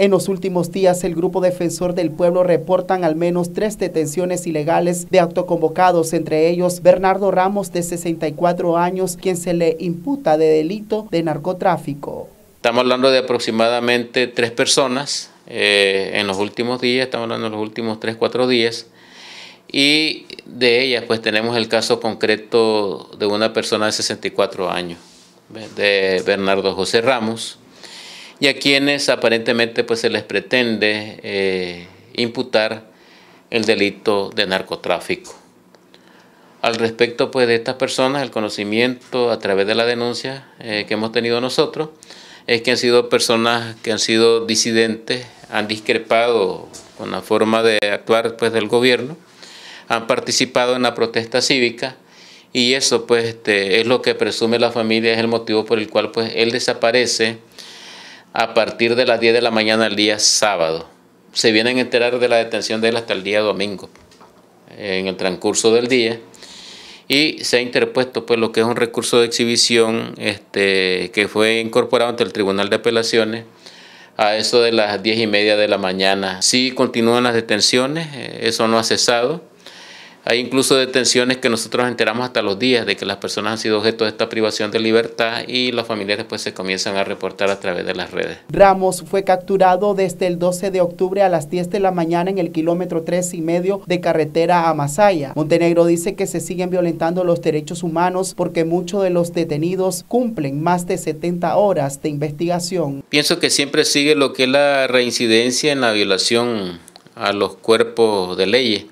En los últimos días, el Grupo Defensor del Pueblo reportan al menos tres detenciones ilegales de autoconvocados, entre ellos Bernardo Ramos, de 64 años, quien se le imputa de delito de narcotráfico. Estamos hablando de aproximadamente tres personas eh, en los últimos días, estamos hablando de los últimos tres, cuatro días, y de ellas pues tenemos el caso concreto de una persona de 64 años, de Bernardo José Ramos, y a quienes aparentemente pues, se les pretende eh, imputar el delito de narcotráfico. Al respecto pues, de estas personas, el conocimiento a través de la denuncia eh, que hemos tenido nosotros es que han sido personas que han sido disidentes, han discrepado con la forma de actuar pues, del gobierno, han participado en la protesta cívica y eso pues, este, es lo que presume la familia, es el motivo por el cual pues, él desaparece a partir de las 10 de la mañana el día sábado. Se vienen a enterar de la detención de él hasta el día domingo, en el transcurso del día. Y se ha interpuesto pues lo que es un recurso de exhibición este, que fue incorporado ante el Tribunal de Apelaciones a eso de las 10 y media de la mañana. Sí continúan las detenciones, eh, eso no ha cesado. Hay incluso detenciones que nosotros enteramos hasta los días de que las personas han sido objeto de esta privación de libertad y las familias después se comienzan a reportar a través de las redes. Ramos fue capturado desde el 12 de octubre a las 10 de la mañana en el kilómetro 3 y medio de carretera a Masaya. Montenegro dice que se siguen violentando los derechos humanos porque muchos de los detenidos cumplen más de 70 horas de investigación. Pienso que siempre sigue lo que es la reincidencia en la violación a los cuerpos de leyes.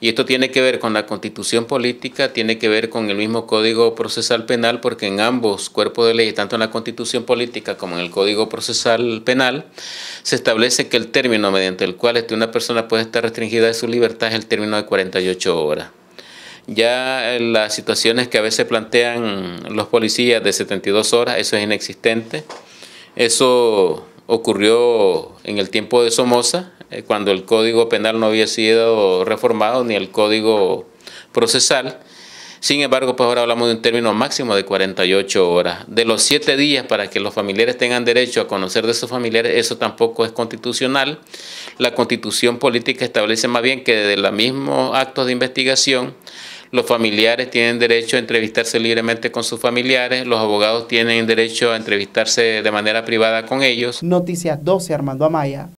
Y esto tiene que ver con la constitución política, tiene que ver con el mismo Código Procesal Penal, porque en ambos cuerpos de ley, tanto en la constitución política como en el Código Procesal Penal, se establece que el término mediante el cual este, una persona puede estar restringida de su libertad es el término de 48 horas. Ya eh, las situaciones que a veces plantean los policías de 72 horas, eso es inexistente. Eso ocurrió en el tiempo de Somoza, eh, cuando el Código Penal no había sido reformado ni el Código Procesal. Sin embargo, pues ahora hablamos de un término máximo de 48 horas. De los siete días para que los familiares tengan derecho a conocer de sus familiares, eso tampoco es constitucional. La constitución política establece más bien que desde los mismos actos de investigación, los familiares tienen derecho a entrevistarse libremente con sus familiares, los abogados tienen derecho a entrevistarse de manera privada con ellos. Noticias 12, Armando Amaya,